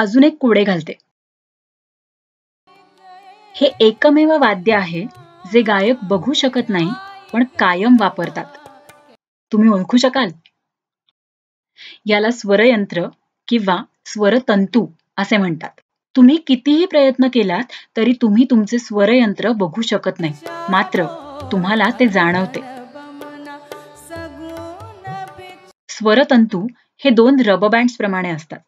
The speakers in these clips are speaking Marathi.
अजून एक कुडे घालते हे एकमेव वाद्य आहे जे गायक बघू शकत नाही पण कायम वापरतात तुम्ही ओळखू शकाल याला स्वरयंत्र किंवा स्वरतंतू असे म्हणतात तुम्ही कितीही प्रयत्न केलात तरी तुम्ही तुमचे स्वरयंत्र बघू शकत नाही मात्र तुम्हाला ते जाणवते स्वरतंतू हे दोन रब बँड्स प्रमाणे असतात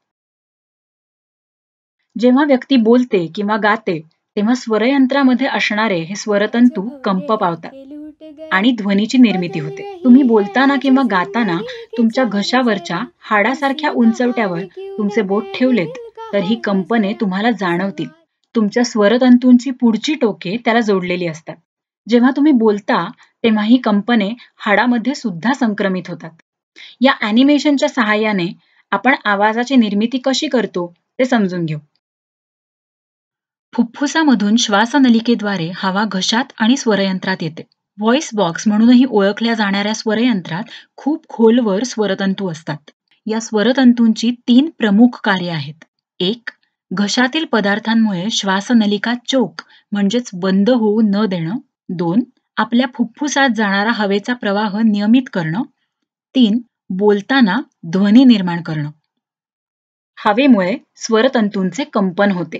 जेव्हा व्यक्ती बोलते किंवा गाते तेव्हा स्वरयंत्रामध्ये असणारे हे स्वरतंतू कंप पावतात आणि ध्वनीची निर्मिती होते तुम्ही बोलताना किंवा गाताना तुमच्या घशावरच्या हाडासारख्या उंचवट्यावर तुमचे बोट ठेवलेत तर ही हो? कंपने तुम्हाला जाणवतील तुमच्या स्वरतंतूंची पुढची टोके त्याला जोडलेली असतात जेव्हा तुम्ही बोलता तेव्हा ही कंपने हाडामध्ये सुद्धा संक्रमित होतात या अॅनिमेशनच्या सहाय्याने आपण आवाजाची निर्मिती कशी करतो ते समजून घेऊ फुफ्फुसामधून श्वासनलिकेद्वारे हवा घशात आणि स्वरयंत्रात येते. व्हॉइस बॉक्स म्हणूनही ओळखल्या जाणाऱ्या स्वरयंत्रात खूप खोलवर स्वरतंतू असतात. या स्वरतंतूंची तीन प्रमुख कार्य आहेत. एक, घशातील पदार्थांमुळे श्वासनलिका चोक म्हणजेच बंद होऊ न देणं. दोन, आपल्या फुफ्फुसात जाणारा हवेचा प्रवाह नियमित करणं. तीन, बोलताना ध्वनी निर्माण करणं. हवेमुळे स्वरतंतूंचे कंपन होते.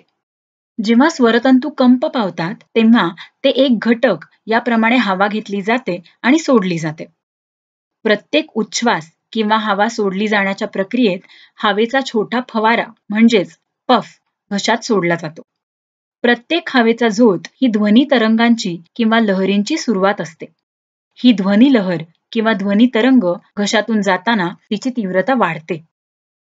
जेव्हा स्वरतंतू कंप पावतात तेव्हा ते एक घटक याप्रमाणे हवा घेतली जाते आणि सोडली जाते. प्रत्येक उच्छ्वास किंवा हवा सोडली जाण्याच्या प्रक्रियेत हवेचा छोटा फवारा म्हणजेच पफ घशात सोडला जातो. प्रत्येक हवेचा झोत ही ध्वनी तरंगांची किंवा लहरींची सुरुवात असते. ही ध्वनी लहर किंवा ध्वनी तरंग घशातून जाताना तिची तीव्रता वाढते.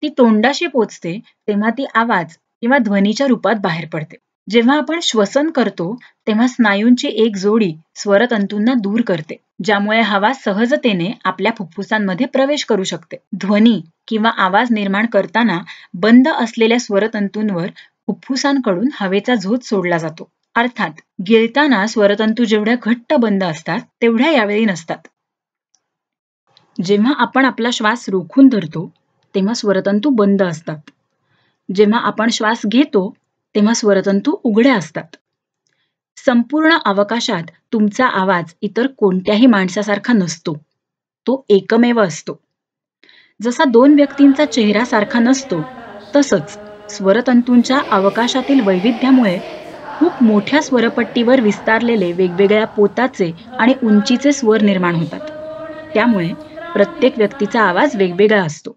ती तोंडाशी पोचते तेव्हा ती आवाज किंवा ध्वनीच्या रूपात बाहेर पडते जेव्हा आपण श्वसन करतो तेव्हा स्नायूंची एक जोडी स्वरतंतूंना दूर करते ज्यामुळे हवा सहजतेने आपल्या फुफ्फुसांमध्ये प्रवेश करू शकते ध्वनी किंवा आवाज निर्माण करताना बंद असलेल्या स्वरतंतूंवर फुफ्फुसांकडून हवेचा झोत सोडला जातो अर्थात गिळताना स्वरतंतू जेवढ्या घट्ट बंद असतात तेवढ्या यावेळी नसतात जेव्हा आपण आपला श्वास रोखून धरतो तेव्हा स्वरतंतू बंद असतात जेव्हा आपण श्वास घेतो तेव्हा स्वरतंतू उघड्या असतात संपूर्ण अवकाशात तुमचा आवाज इतर कोणत्याही माणसासारखा नसतो तो एकमेव असतो जसा दोन व्यक्तींचा चेहरा सारखा नसतो तसंच स्वरतंतूंच्या अवकाशातील वैविध्यामुळे खूप मोठ्या स्वरपट्टीवर विस्तारलेले वेगवेगळ्या पोताचे आणि उंचीचे स्वर निर्माण होतात त्यामुळे प्रत्येक व्यक्तीचा आवाज वेगवेगळा असतो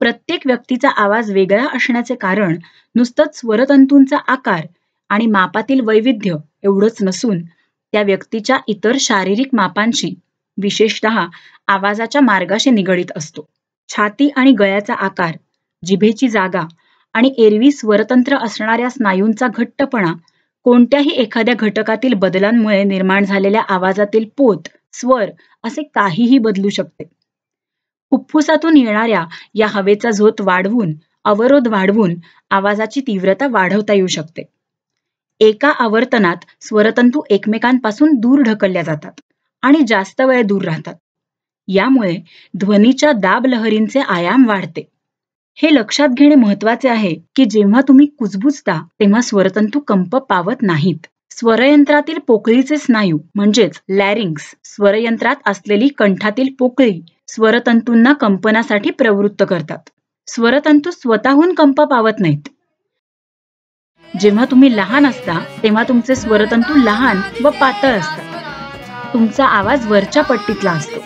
प्रत्येक व्यक्तीचा आवाज वेगळा असण्याचे कारण नुसतंच स्वरतंतूंचा आकार आणि मापातील वैविध्य एवढंच नसून त्या व्यक्तीच्या इतर शारीरिक मापांशी विशेषत आवाजाच्या मार्गाशी निगडीत असतो छाती आणि गळ्याचा आकार जिभेची जागा आणि एरवी स्वरतंत्र असणाऱ्या स्नायूंचा घट्टपणा कोणत्याही एखाद्या घटकातील बदलांमुळे निर्माण झालेल्या आवाजातील पोत स्वर असे काहीही बदलू शकते फुफ्फुसातून येणाऱ्या या हवेचा झोत वाढवून अवरोध वाढवून आवाजाची तीव्रता वाढवता येऊ शकते एका आवर्तनात स्वरतंतू एकमेकांपासून दूर ढकलल्या जातात आणि जास्त वेळ दूर राहतात यामुळे ध्वनीच्या दाब लहरींचे आयाम वाढते हे लक्षात घेणे महत्वाचे आहे की जेव्हा तुम्ही कुजबुजता तेव्हा स्वरतंतू कंप पावत नाहीत स्वरयंत्रातील पोकळीचे स्नायू म्हणजेच लॅरिंग्स स्वरयंत्रात असलेली कंठातील पोकळी स्वरतंतूंना कंपनासाठी प्रवृत्त करतात स्वरतंतू स्वतःहून कंप पावत नाहीत जेव्हा तुम्ही लहान असता तेव्हा तुमचे स्वरतंतू लहान व पातळ असतात तुमचा आवाज वरच्या पट्टीतला असतो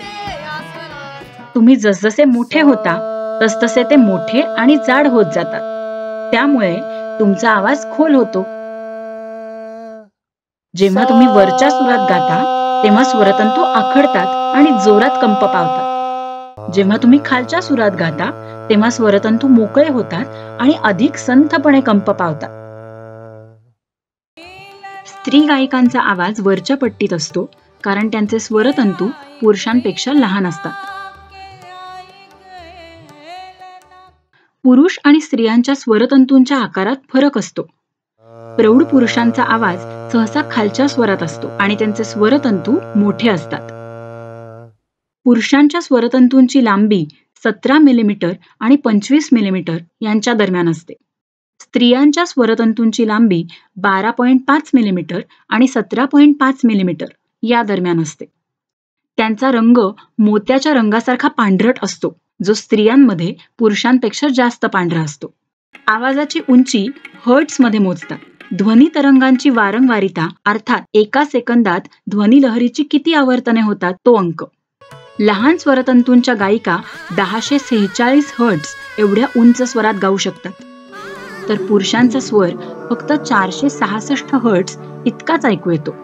तुम्ही जसजसे मोठे होता तसतसे ते मोठे आणि जाड होत जातात त्यामुळे तुमचा आवाज खोल होतो जेव्हा तुम्ही वरच्या सुरात गाता तेव्हा स्वरतंतू आखडतात आणि जोरात कंप पावतात जेव्हा तुम्ही खालच्या सुरात गाता तेव्हा स्वरतंतू मोकळे होतात आणि अधिक संथपणे कंप पावतात स्त्री गायिकांचा आवाज वरच्या पट्टीत असतो कारण त्यांचे स्वरतंतू पुरुषांपेक्षा लहान असतात पुरुष आणि स्त्रियांच्या स्वरतंतूंच्या आकारात फरक असतो प्रौढ पुरुषांचा आवाज सहसा खालच्या स्वरात असतो आणि त्यांचे स्वरतंतू मोठे असतात पुरुषांच्या स्वरतंतूंची लांबी सतरा मिलीमीटर आणि पंचवीस मिलीमीटर यांच्या दरम्यान असते स्त्रियांच्या स्वरतंतूंची लांबी बारा पॉईंट पाच मिलीमीटर आणि सतरा पॉईंट पाच मिलीमीटर या दरम्यान असते त्यांचा रंग मोत्याच्या रंगासारखा पांढरट असतो जो स्त्रियांमध्ये पुरुषांपेक्षा जास्त पांढरा असतो आवाजाची उंची हर्ट्समध्ये मोजतात ध्वनी तरंगांची वारंवारिता अर्थात एका सेकंदात ध्वनी लहरीची किती आवर्तने होतात तो अंक लहान स्वरतंतूंच्या गायिका दहाशे सेहेचाळीस हर्ट्स एवढ्या उंच स्वरात गाऊ शकतात तर पुरुषांचा स्वर फक्त चारशे सहासष्ट हर्ट्स इतकाच ऐकू येतो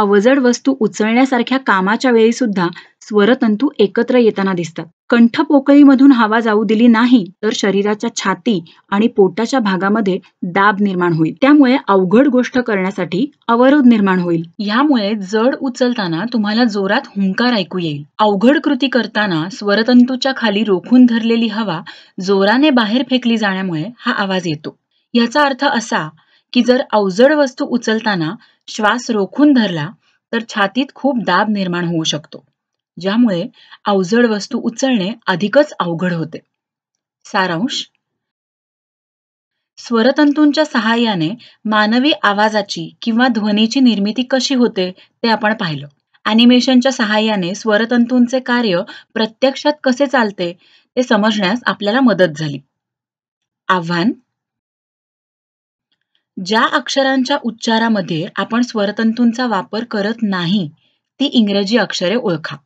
अवजड वस्तू उचलण्यासारख्या कामाच्या वेळी सुद्धा स्वरतंतू एकत्र येताना दिसतात कंठ पोकळीमधून हवा जाऊ दिली नाही तर शरीराच्या छाती आणि पोटाच्या भागामध्ये दाब निर्माण होईल त्यामुळे अवघड गोष्ट करण्यासाठी अवरोध निर्माण होईल यामुळे जड उचलताना तुम्हाला जोरात हुंकार ऐकू येईल अवघड कृती करताना स्वरतंतूच्या खाली रोखून धरलेली हवा जोराने बाहेर फेकली जाण्यामुळे हा आवाज येतो याचा अर्थ असा की जर अवजड वस्तू उचलताना श्वास रोखून धरला तर छातीत खूप दाब निर्माण होऊ शकतो ज्यामुळे अवजड वस्तू उचलणे अधिकच अवघड होते सारांश स्वरतंतूंच्या सहाय्याने मानवी आवाजाची किंवा ध्वनीची निर्मिती कशी होते ते आपण पाहिलं ॲनिमेशनच्या सहाय्याने स्वरतंतूंचे कार्य प्रत्यक्षात कसे चालते ते समजण्यास आपल्याला मदत झाली आव्हान ज्या अक्षरांच्या उच्चारामध्ये आपण स्वरतंतूंचा वापर करत नाही ती इंग्रजी अक्षरे ओळखा